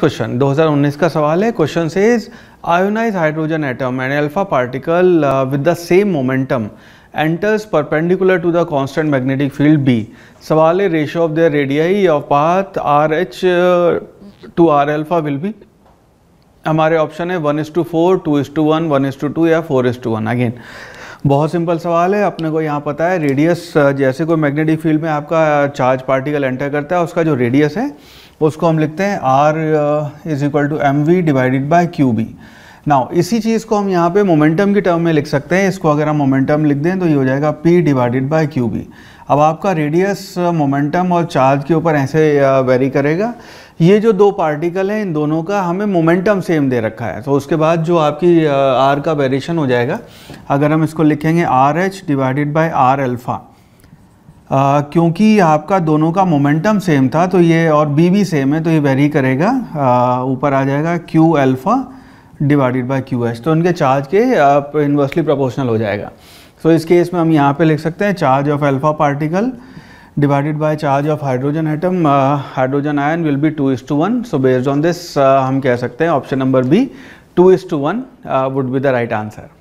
question 2019 का सवाल है क्वेश्चन से is ionize hydrogen atom and alpha particle with the same momentum enters perpendicular to the constant magnetic field B सवाल है ratio of their radii of path R H to R alpha will be हमारे option है one is to four two is to one one is to two two four is to one again बहुत simple सवाल है अपने को यहाँ पता है रेडियस uh, जैसे कोई मैग्नेटिक फील्ड में आपका चार्ज पार्टिकल एंटर करता है उसका जो रेडियस है उसको हम लिखते हैं R is equal to M V divided by Q B now इसी चीज़ को हम यहाँ पे मोमेंटम की टर्म में लिख सकते हैं इसको अगर हम मोमेंटम लिख दें तो ये हो जाएगा P divided by Q B अब आपका रेडियस मोमेंटम uh, और चार्ज के ऊपर ऐसे वेरी uh, करेगा ये जो दो पार्टिकल हैं इन दोनों का हमें मोमेंटम सेम दे रखा है तो उसके बाद जो आपकी आर uh, का वेरिएशन हो जाएगा अगर हम इसको लिखेंगे R H divided by R alpha क्योंकि आपका दोनों का मोमेंटम सेम था तो ये और बी भी सेम है तो ये वेरी करेगा ऊपर आ जाएगा Q alpha divided by Q H तो उनके चार्ज के आप इन्वर्सली प्रोपोर्शनल हो जाएगा सो so, इस केस में हम यहाँ पे लिख सकते हैं charge of alpha particle divided by charge of hydrogen atom hydrogen ion will be two is to one so based on this हम कह सकते हैं option number B two is to one would be the right answer